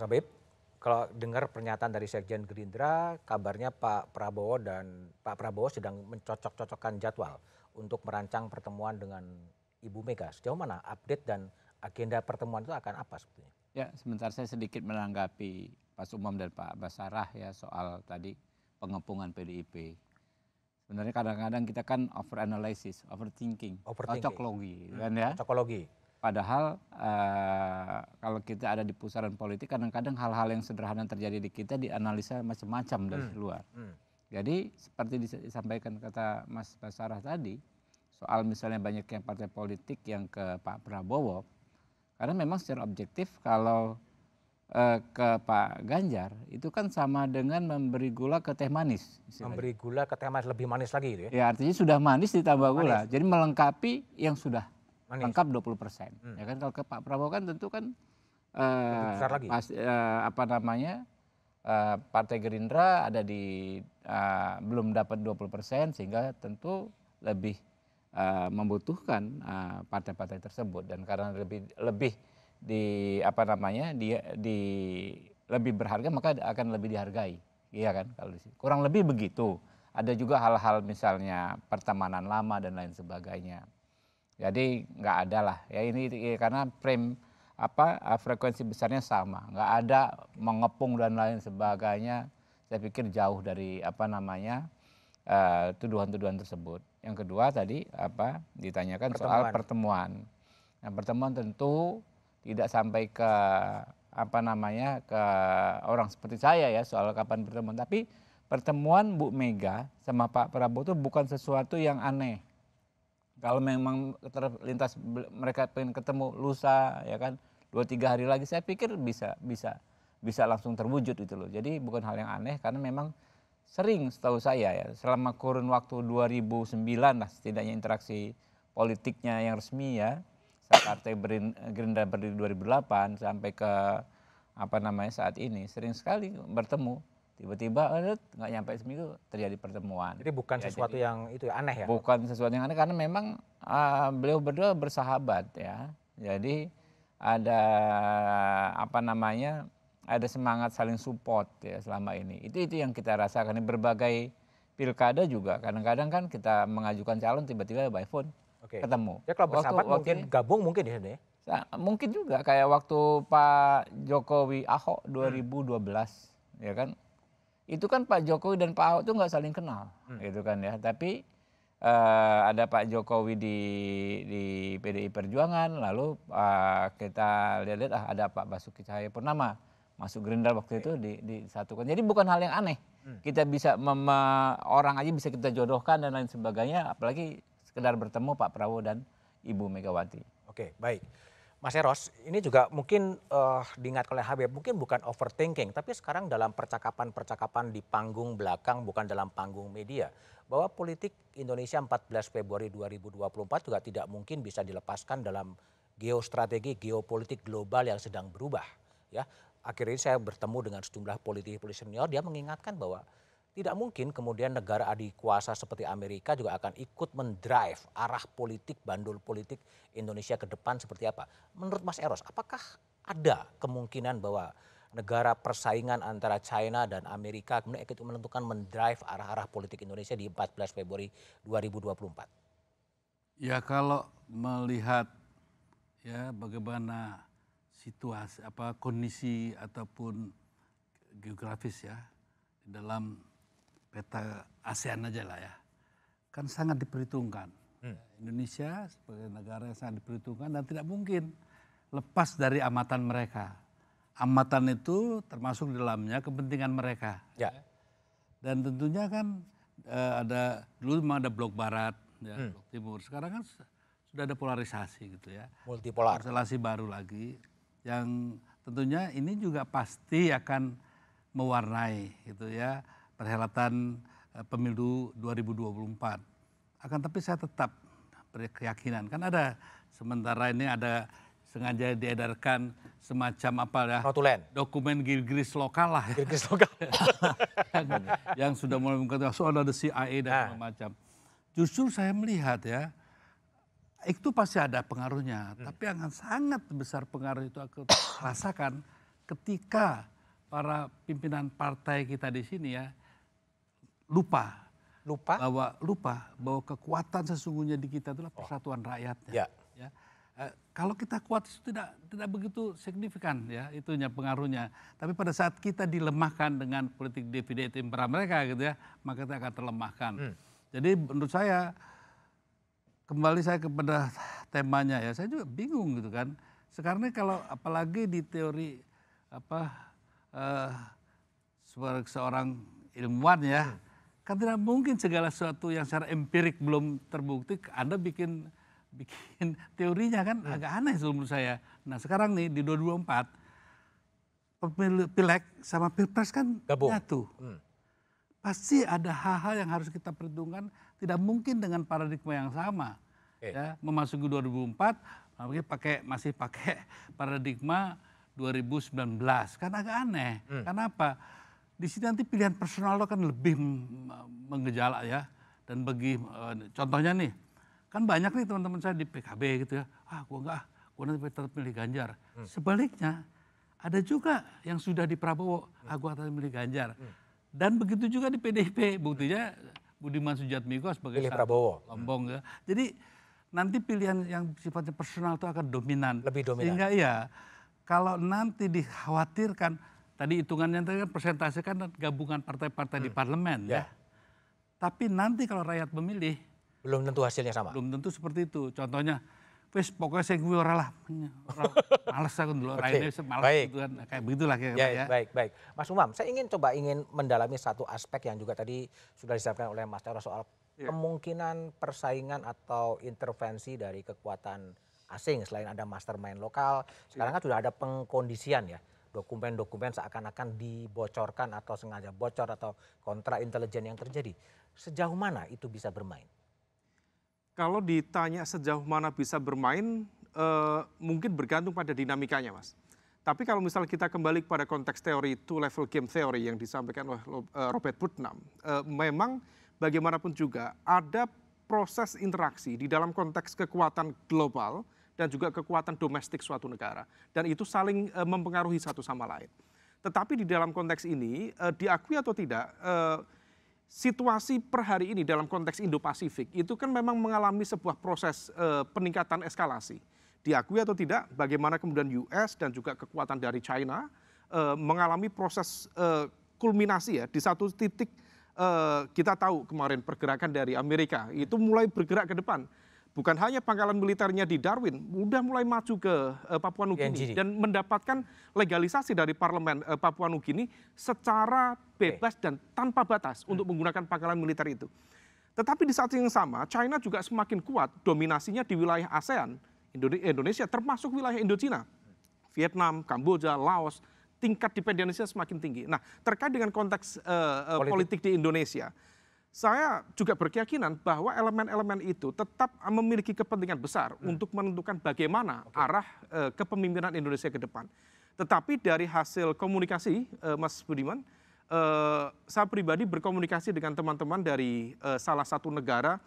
Mas Habib, kalau dengar pernyataan dari Sekjen Gerindra, kabarnya Pak Prabowo dan Pak Prabowo sedang mencocok-cocokkan jadwal untuk merancang pertemuan dengan Ibu Mega. Sejauh mana update dan agenda pertemuan itu akan apa sebetulnya? Ya, sebentar saya sedikit menanggapi Pak Umam dan Pak Basarah ya soal tadi pengepungan PDIP. Sebenarnya kadang-kadang kita kan over analysis, overthinking, overthinking. logi, hmm. kan ya. logi padahal eh, kalau kita ada di pusaran politik kadang kadang hal hal yang sederhana terjadi di kita dianalisa macam-macam dari hmm, luar hmm. jadi seperti disampaikan kata Mas Basarah tadi soal misalnya banyak yang partai politik yang ke Pak Prabowo karena memang secara objektif kalau uh, ke Pak Ganjar itu kan sama dengan memberi gula ke teh manis. Memberi gula ke teh manis lebih manis lagi gitu ya? Ya artinya sudah manis ditambah manis. gula. Jadi melengkapi yang sudah Manis. lengkap 20 persen. Hmm. Ya kan kalau ke Pak Prabowo kan tentu kan uh, lagi. Pas, uh, apa namanya uh, Partai Gerindra ada di uh, belum dapat 20 persen sehingga tentu lebih uh, membutuhkan partai-partai uh, tersebut dan karena lebih lebih di apa namanya di, di lebih berharga maka akan lebih dihargai iya kan kalau kurang lebih begitu ada juga hal-hal misalnya pertemanan lama dan lain sebagainya jadi nggak ada lah ya ini ya, karena frame apa eh, frekuensi besarnya sama, nggak ada mengepung dan lain sebagainya. Saya pikir jauh dari apa namanya eh, tuduhan-tuduhan tersebut. Yang kedua tadi apa ditanyakan pertemuan. soal pertemuan. Nah, pertemuan tentu tidak sampai ke apa namanya ke orang seperti saya ya soal kapan pertemuan, tapi pertemuan Bu Mega sama Pak Prabowo itu bukan sesuatu yang aneh kalau memang terlintas mereka pengen ketemu lusa ya kan dua tiga hari lagi saya pikir bisa bisa bisa langsung terwujud itu loh jadi bukan hal yang aneh karena memang sering setahu saya ya selama kurun waktu 2009 lah setidaknya interaksi politiknya yang resmi ya saat partai Gerindra berdiri 2008 sampai ke apa namanya saat ini sering sekali bertemu tiba-tiba eh, nggak nyampe seminggu terjadi pertemuan. Jadi bukan ya, sesuatu jadi, yang itu ya, aneh ya? Bukan sesuatu yang aneh karena memang uh, beliau berdua bersahabat ya. Jadi ada apa namanya ada semangat saling support ya selama ini. Itu itu yang kita rasakan di berbagai pilkada juga. Kadang-kadang kan kita mengajukan calon tiba-tiba by phone Oke. ketemu. Ya kalau bersahabat waktu, mungkin waktu, gabung mungkin ya deh. mungkin juga kayak waktu Pak Jokowi Ahok 2012 hmm. ya kan itu kan Pak Jokowi dan Pak Ahok tuh nggak saling kenal hmm. gitu kan ya tapi uh, ada Pak Jokowi di di PDI Perjuangan lalu uh, kita lihat-lihat ah ada Pak Basuki Cahaya Purnama masuk Gerindra waktu itu di, disatukan jadi bukan hal yang aneh hmm. kita bisa mem, orang aja bisa kita jodohkan dan lain sebagainya apalagi sekedar bertemu Pak Prabowo dan Ibu Megawati oke baik Mas Eros, ini juga mungkin uh, diingat oleh Habib, mungkin bukan overthinking, tapi sekarang dalam percakapan-percakapan di panggung belakang, bukan dalam panggung media, bahwa politik Indonesia 14 Februari 2024 juga tidak mungkin bisa dilepaskan dalam geostrategi geopolitik global yang sedang berubah. Ya, akhirnya saya bertemu dengan sejumlah politisi politik senior, dia mengingatkan bahwa tidak mungkin kemudian negara adikuasa seperti Amerika juga akan ikut mendrive arah politik, bandul politik Indonesia ke depan seperti apa. Menurut Mas Eros, apakah ada kemungkinan bahwa negara persaingan antara China dan Amerika kemudian ikut menentukan mendrive arah-arah politik Indonesia di 14 Februari 2024? Ya kalau melihat ya bagaimana situasi apa kondisi ataupun geografis ya dalam peta ASEAN aja lah ya, kan sangat diperhitungkan. Hmm. Indonesia sebagai negara yang sangat diperhitungkan dan tidak mungkin lepas dari amatan mereka. Amatan itu termasuk di dalamnya kepentingan mereka. Ya. Dan tentunya kan eh, ada dulu memang ada blok barat, ya, hmm. blok timur. Sekarang kan sudah ada polarisasi gitu ya. Multipolar. Konstelasi baru lagi yang tentunya ini juga pasti akan mewarnai gitu ya perhelatan eh, pemilu 2024. Akan tapi saya tetap berkeyakinan kan ada sementara ini ada sengaja diedarkan semacam apa ya Rotulen. dokumen Gilgris lokal lah Gilgris lokal yang, yang sudah mulai mengatakan soal ada CIA dan nah. macam justru saya melihat ya itu pasti ada pengaruhnya hmm. tapi yang sangat besar pengaruh itu aku rasakan ketika para pimpinan partai kita di sini ya lupa lupa bahwa lupa bahwa kekuatan sesungguhnya di kita adalah persatuan oh. rakyatnya. Ya. ya. Eh, kalau kita kuat itu tidak tidak begitu signifikan ya itunya pengaruhnya. Tapi pada saat kita dilemahkan dengan politik divide impera mereka gitu ya, maka kita akan terlemahkan. Hmm. Jadi menurut saya kembali saya kepada temanya ya, saya juga bingung gitu kan. Sekarang ini kalau apalagi di teori apa eh, seorang ilmuwan ya. Hmm Kan tidak mungkin segala sesuatu yang secara empirik belum terbukti Anda bikin bikin teorinya kan hmm. agak aneh menurut saya. Nah, sekarang nih di 224 pileg sama pilpres kan Gabung. nyatu. Hmm. Pasti ada hal-hal yang harus kita perhitungkan tidak mungkin dengan paradigma yang sama. Okay. Ya, memasuki 2004 pakai masih pakai paradigma 2019 kan agak aneh. Hmm. Kenapa? di sini nanti pilihan personal lo kan lebih mengejala ya. Dan bagi eh, contohnya nih, kan banyak nih teman-teman saya di PKB gitu ya. Ah, gua enggak, gua nanti tetap milih Ganjar. Hmm. Sebaliknya ada juga yang sudah di Prabowo, hmm. ah, gua tetap milih Ganjar. Hmm. Dan begitu juga di PDIP, buktinya Budiman Sujatmiko sebagai pilih Prabowo. Hmm. Lombong hmm. ya. Jadi nanti pilihan yang sifatnya personal itu akan dominan. Lebih dominan. Sehingga ya kalau nanti dikhawatirkan Tadi hitungannya tadi kan persentase kan gabungan partai-partai hmm. di parlemen ya. ya. Tapi nanti kalau rakyat memilih belum tentu hasilnya sama. Belum tentu seperti itu. Contohnya wis pokoknya saya gue ora lah males aku dulu okay. raine baik. Gitu kan nah, kayak begitulah kayak ya, ya. baik baik Mas Umam saya ingin coba ingin mendalami satu aspek yang juga tadi sudah disampaikan oleh Mas Tero soal ya. kemungkinan persaingan atau intervensi dari kekuatan asing selain ada mastermind lokal sekarang ya. kan sudah ada pengkondisian ya dokumen-dokumen seakan-akan dibocorkan atau sengaja bocor atau kontra intelijen yang terjadi. Sejauh mana itu bisa bermain? Kalau ditanya sejauh mana bisa bermain, eh, mungkin bergantung pada dinamikanya, Mas. Tapi kalau misal kita kembali pada konteks teori two level game theory yang disampaikan oleh eh, Robert Putnam, eh, memang bagaimanapun juga ada proses interaksi di dalam konteks kekuatan global dan juga kekuatan domestik suatu negara. Dan itu saling e, mempengaruhi satu sama lain. Tetapi di dalam konteks ini, e, diakui atau tidak, e, situasi per hari ini dalam konteks Indo-Pasifik itu kan memang mengalami sebuah proses e, peningkatan eskalasi. Diakui atau tidak, bagaimana kemudian US dan juga kekuatan dari China e, mengalami proses e, kulminasi ya di satu titik kita tahu kemarin pergerakan dari Amerika itu mulai bergerak ke depan bukan hanya pangkalan militernya di Darwin, sudah mulai maju ke uh, Papua Nugini dan mendapatkan legalisasi dari parlemen uh, Papua Nugini secara bebas okay. dan tanpa batas hmm. untuk menggunakan pangkalan militer itu. Tetapi di saat yang sama, China juga semakin kuat dominasinya di wilayah ASEAN, Indonesia termasuk wilayah Indochina, Vietnam, Kamboja, Laos, tingkat dependensinya semakin tinggi. Nah, terkait dengan konteks uh, politik. politik di Indonesia, saya juga berkeyakinan bahwa elemen-elemen itu tetap eh, memiliki kepentingan besar hmm. untuk menentukan bagaimana okay. arah e, kepemimpinan Indonesia ke depan. Tetapi dari hasil komunikasi e, Mas Budiman, e, saya pribadi berkomunikasi dengan teman-teman dari e, salah satu negara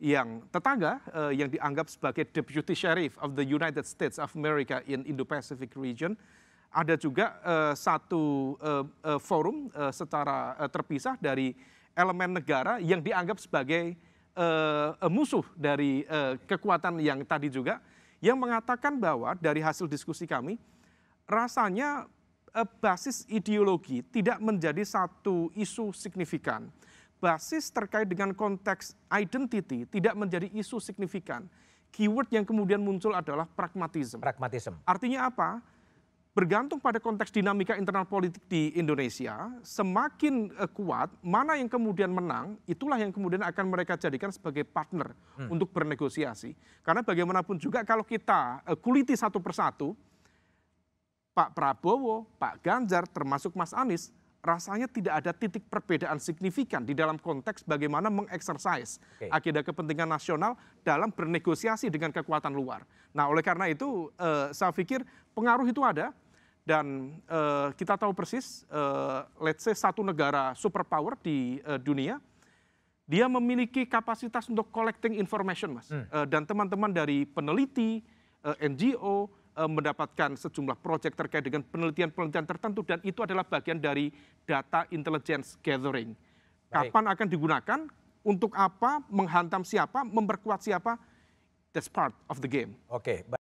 yang tetangga e, yang dianggap sebagai Deputy Sheriff of the United States of America in Indo-Pacific region ada juga uh, satu uh, uh, forum uh, secara uh, terpisah dari elemen negara yang dianggap sebagai uh, musuh dari uh, kekuatan yang tadi juga yang mengatakan bahwa dari hasil diskusi kami rasanya uh, basis ideologi tidak menjadi satu isu signifikan. Basis terkait dengan konteks identity tidak menjadi isu signifikan. Keyword yang kemudian muncul adalah pragmatisme. Pragmatisme. Artinya apa? bergantung pada konteks dinamika internal politik di Indonesia, semakin uh, kuat, mana yang kemudian menang, itulah yang kemudian akan mereka jadikan sebagai partner hmm. untuk bernegosiasi. Karena bagaimanapun juga kalau kita uh, kuliti satu persatu, Pak Prabowo, Pak Ganjar, termasuk Mas Anies, rasanya tidak ada titik perbedaan signifikan di dalam konteks bagaimana mengeksersis okay. agenda kepentingan nasional dalam bernegosiasi dengan kekuatan luar. Nah, oleh karena itu eh, saya pikir pengaruh itu ada, dan uh, kita tahu persis, uh, let's say satu negara superpower di uh, dunia, dia memiliki kapasitas untuk collecting information, mas. Hmm. Uh, dan teman-teman dari peneliti, uh, NGO, uh, mendapatkan sejumlah proyek terkait dengan penelitian-penelitian tertentu, dan itu adalah bagian dari data intelligence gathering. Baik. Kapan akan digunakan, untuk apa, menghantam siapa, memperkuat siapa, that's part of the game. Oke. Okay.